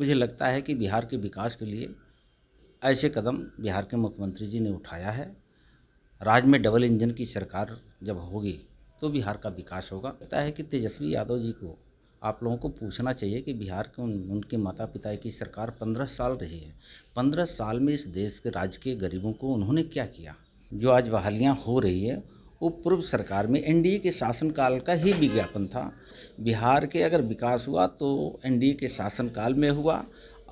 मुझे लगता है कि बिहार के विकास के लिए ऐसे कदम बिहार के मुख्यमंत्री जी ने उठाया है राज्य में डबल इंजन की सरकार जब होगी तो बिहार का विकास होगा पता है कि तेजस्वी यादव जी को आप लोगों को पूछना चाहिए कि बिहार के उन, उनके माता पिता की सरकार पंद्रह साल रही है पंद्रह साल में इस देश के राज्य के गरीबों को उन्होंने क्या किया जो आज बहालियाँ हो रही है वो पूर्व सरकार में एनडीए के शासनकाल का ही विज्ञापन था बिहार के अगर विकास हुआ तो एनडीए के शासनकाल में हुआ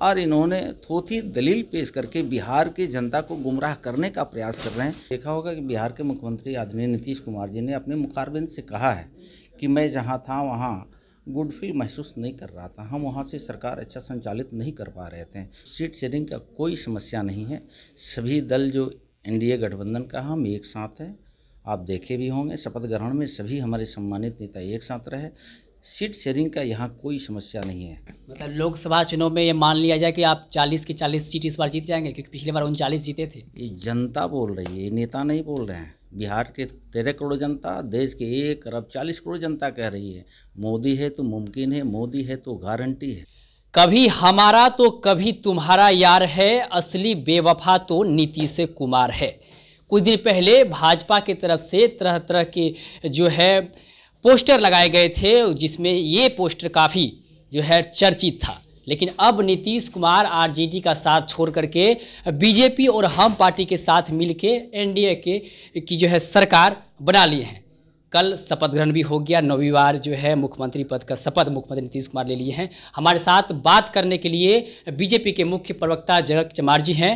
और इन्होंने थोथी दलील पेश करके बिहार की जनता को गुमराह करने का प्रयास कर रहे हैं देखा होगा कि बिहार के मुख्यमंत्री आदरणीय नीतीश कुमार जी ने अपने मुखारबिंद से कहा है कि मैं जहाँ था वहाँ गुड फील महसूस नहीं कर रहा था हम वहाँ से सरकार अच्छा संचालित नहीं कर पा रहे थे सीट शेयरिंग का कोई समस्या नहीं है सभी दल जो एनडीए गठबंधन का हम एक साथ हैं आप देखे भी होंगे शपथ ग्रहण में सभी हमारे सम्मानित नेता एक साथ रहे सीट शेयरिंग का यहाँ कोई समस्या नहीं है मतलब लोकसभा चुनाव में ये मान लिया जाए कि आप 40 की 40 सीट इस बार जीत जाएंगे क्योंकि पिछले बार उनचालीस जीते थे ये जनता बोल रही है नेता नहीं बोल रहे हैं बिहार के तेरह करोड़ जनता देश के एक अरब चालीस करोड़ जनता कह रही है मोदी है तो मुमकिन है मोदी है तो गारंटी है कभी हमारा तो कभी तुम्हारा यार है असली बेवफा तो नीतीश कुमार है कुछ दिन पहले भाजपा की तरफ से तरह तरह के जो है पोस्टर लगाए गए थे जिसमें ये पोस्टर काफ़ी जो है चर्चित था लेकिन अब नीतीश कुमार आरजेडी का साथ छोड़ करके बीजेपी और हम पार्टी के साथ मिलके एनडीए के की जो है सरकार बना लिए हैं कल शपथ ग्रहण भी हो गया नौवीं बार जो है मुख्यमंत्री पद का शपथ मुख्यमंत्री नीतीश कुमार ले लिए हैं हमारे साथ बात करने के लिए बीजेपी के मुख्य प्रवक्ता जगत चमार जी हैं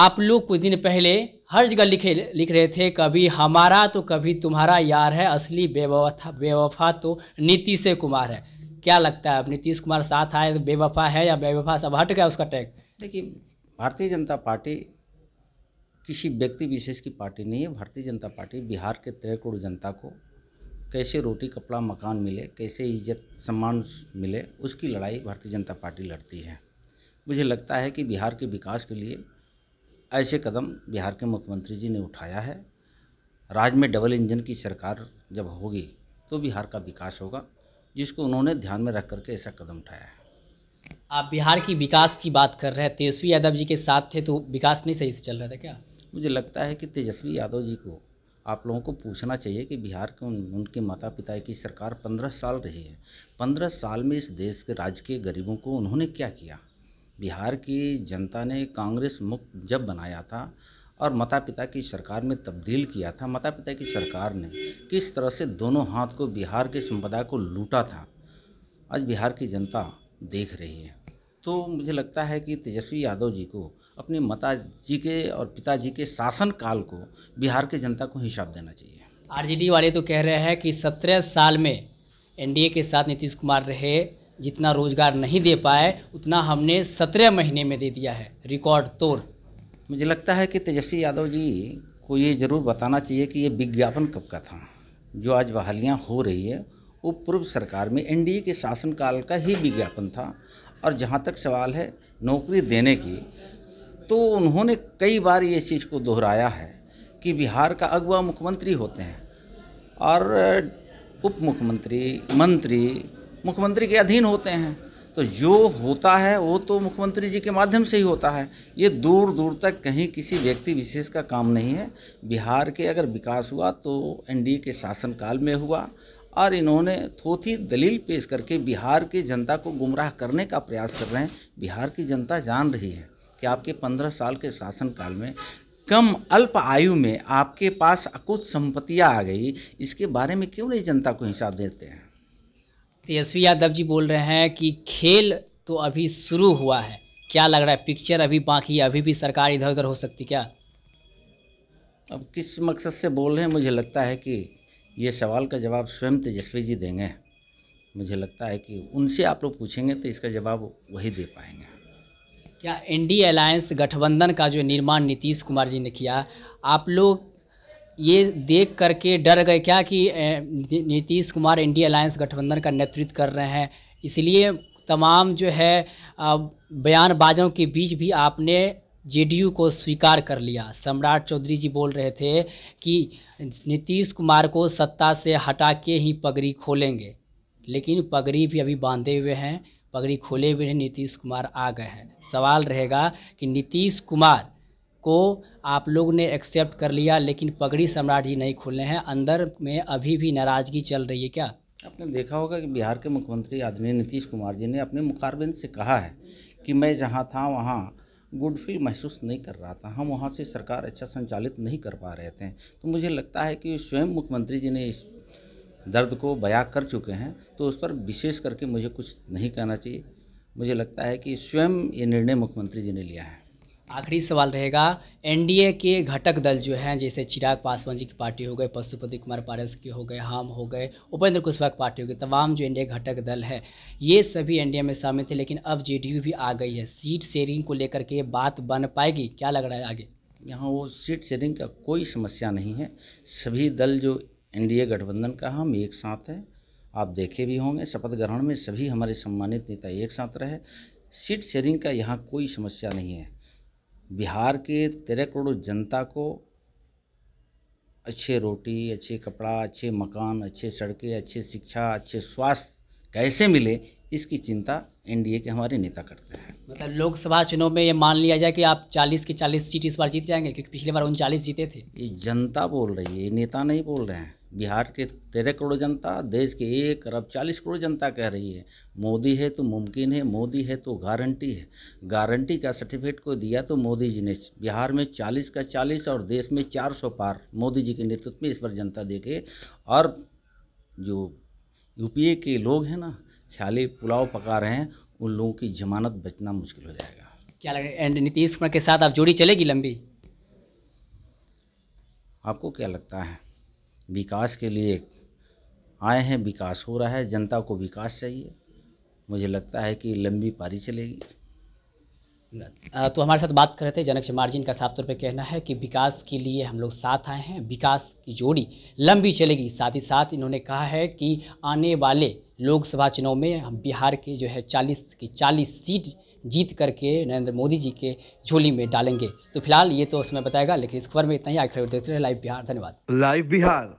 आप लोग कुछ दिन पहले हर जगह लिखे लिख रहे थे कभी हमारा तो कभी तुम्हारा यार है असली बेवफा बेवफा तो नीतीश कुमार है क्या लगता है अब नीतीश कुमार साथ आए तो बेवफा है या बेवफा सब हट गया उसका टैग देखिए भारतीय जनता पार्टी किसी व्यक्ति विशेष की पार्टी नहीं है भारतीय जनता पार्टी बिहार के तेरह करोड़ जनता को कैसे रोटी कपड़ा मकान मिले कैसे इज्जत सम्मान मिले उसकी लड़ाई भारतीय जनता पार्टी लड़ती है मुझे लगता है कि बिहार के विकास के लिए ऐसे कदम बिहार के मुख्यमंत्री जी ने उठाया है राज्य में डबल इंजन की सरकार जब होगी तो बिहार का विकास होगा जिसको उन्होंने ध्यान में रख करके ऐसा कदम उठाया है आप बिहार की विकास की बात कर रहे हैं तेजस्वी यादव जी के साथ थे तो विकास नहीं सही से चल रहा था क्या मुझे लगता है कि तेजस्वी यादव जी को आप लोगों को पूछना चाहिए कि बिहार के उन, उनके माता पिता की सरकार पंद्रह साल रही है पंद्रह साल में इस देश के राज्य के गरीबों को उन्होंने क्या किया बिहार की जनता ने कांग्रेस मुक्त जब बनाया था और माता पिता की सरकार में तब्दील किया था माता पिता की सरकार ने किस तरह से दोनों हाथ को बिहार के संपदा को लूटा था आज बिहार की जनता देख रही है तो मुझे लगता है कि तेजस्वी यादव जी को अपने माता जी के और पिताजी के शासन काल को बिहार के जनता को हिसाब देना चाहिए आरजेडी वाले तो कह रहे हैं कि सत्रह साल में एनडीए के साथ नीतीश कुमार रहे जितना रोज़गार नहीं दे पाए उतना हमने सत्रह महीने में दे दिया है रिकॉर्ड तोड़ मुझे लगता है कि तेजस्वी यादव जी को ये ज़रूर बताना चाहिए कि ये विज्ञापन कब का था जो आज बहालियाँ हो रही है वो पूर्व सरकार में एनडीए के शासनकाल का ही विज्ञापन था और जहाँ तक सवाल है नौकरी देने की तो उन्होंने कई बार ये चीज़ को दोहराया है कि बिहार का अगवा मुख्यमंत्री होते हैं और उप मुख्यमंत्री मंत्री मुख्यमंत्री के अधीन होते हैं तो जो होता है वो तो मुख्यमंत्री जी के माध्यम से ही होता है ये दूर दूर तक कहीं किसी व्यक्ति विशेष का काम नहीं है बिहार के अगर विकास हुआ तो एनडीए के शासनकाल में हुआ और इन्होंने थोथी दलील पेश करके बिहार की जनता को गुमराह करने का प्रयास कर रहे हैं बिहार की जनता जान रही है कि आपके पंद्रह साल के शासनकाल में कम अल्प आयु में आपके पास अकुत संपत्तियाँ आ गई इसके बारे में क्यों नहीं जनता को हिसाब देते हैं तेजस्वी यादव जी बोल रहे हैं कि खेल तो अभी शुरू हुआ है क्या लग रहा है पिक्चर अभी बाकी है अभी भी सरकार इधर उधर हो सकती क्या अब किस मकसद से बोल रहे हैं मुझे लगता है कि ये सवाल का जवाब स्वयं तेजस्वी जी देंगे मुझे लगता है कि उनसे आप लोग पूछेंगे तो इसका जवाब वही दे पाएंगे क्या इंडी अलायंस गठबंधन का जो निर्माण नीतीश कुमार जी ने किया आप लोग ये देख करके डर गए क्या कि नीतीश कुमार इंडिया अलायंस गठबंधन का नेतृत्व कर रहे हैं इसलिए तमाम जो है बयानबाजों के बीच भी आपने जेडीयू को स्वीकार कर लिया सम्राट चौधरी जी बोल रहे थे कि नीतीश कुमार को सत्ता से हटा के ही पगड़ी खोलेंगे लेकिन पगड़ी भी अभी बांधे हुए हैं पगड़ी खोले हुए नीतीश कुमार आ गए हैं सवाल रहेगा कि नीतीश कुमार को आप लोग ने एक्सेप्ट कर लिया लेकिन पगड़ी सम्राट जी नहीं खुले हैं अंदर में अभी भी नाराज़गी चल रही है क्या आपने देखा होगा कि बिहार के मुख्यमंत्री आदरणीय नीतीश कुमार जी ने अपने मुखारबंद से कहा है कि मैं जहाँ था वहाँ गुड फील महसूस नहीं कर रहा था हम वहाँ से सरकार अच्छा संचालित नहीं कर पा रहे थे तो मुझे लगता है कि स्वयं मुख्यमंत्री जी ने इस दर्द को बयां कर चुके हैं तो उस पर विशेष करके मुझे कुछ नहीं कहना चाहिए मुझे लगता है कि स्वयं ये निर्णय मुख्यमंत्री जी ने लिया है आखिरी सवाल रहेगा एनडीए के घटक दल जो हैं जैसे चिराग पासवान जी की पार्टी हो गए पशुपति कुमार पारस की हो गए हम हो गए उपेंद्र कुशवाहा की पार्टी हो गई तमाम जो एनडीए घटक दल है ये सभी एनडीए में शामिल थे लेकिन अब जेडीयू भी आ गई है सीट शेयरिंग को लेकर के बात बन पाएगी क्या लग रहा है आगे यहाँ वो सीट शेयरिंग का कोई समस्या नहीं है सभी दल जो एन गठबंधन का हम एक साथ हैं आप देखे भी होंगे शपथ ग्रहण में सभी हमारे सम्मानित नेता एक साथ रहे सीट शेयरिंग का यहाँ कोई समस्या नहीं है बिहार के तेरह करोड़ जनता को अच्छे रोटी अच्छे कपड़ा अच्छे मकान अच्छे सड़कें अच्छे शिक्षा अच्छे स्वास्थ्य कैसे मिले इसकी चिंता एनडीए के हमारे नेता करते हैं मतलब लोकसभा चुनाव में ये मान लिया जाए कि आप 40 की 40 सीट इस बार जीत जाएंगे क्योंकि पिछले बार उनचालीस जीते थे ये जनता बोल रही है नेता नहीं बोल रहे हैं बिहार के तेरह करोड़ जनता देश के एक अरब चालीस करोड़ जनता कह रही है मोदी है तो मुमकिन है मोदी है तो गारंटी है गारंटी का सर्टिफिकेट को दिया तो मोदी जी ने बिहार में चालीस का चालीस और देश में चार सौ पार मोदी जी के नेतृत्व में इस पर जनता देखे और जो यूपीए के लोग हैं ना ख्याली पुलाव पका रहे हैं उन लोगों की जमानत बचना मुश्किल हो जाएगा क्या लग रहा है एंड नीतीश कुमार के साथ आप जोड़ी चलेगी लंबी आपको क्या लगता है विकास के लिए आए हैं विकास हो रहा है जनता को विकास चाहिए मुझे लगता है कि लंबी पारी चलेगी तो हमारे साथ बात कर रहे थे जनक चमार जी का साफ तौर पे कहना है कि विकास के लिए हम लोग साथ आए हैं विकास की जोड़ी लंबी चलेगी साथ ही साथ इन्होंने कहा है कि आने वाले लोकसभा चुनाव में हम बिहार के जो है चालीस की चालीस सीट जीत करके नरेंद्र मोदी जी के झोली में डालेंगे तो फिलहाल ये तो उसमें बताएगा लेकिन इस खबर में इतना ही आखिर देखते रहे लाइव बिहार धन्यवाद लाइव बिहार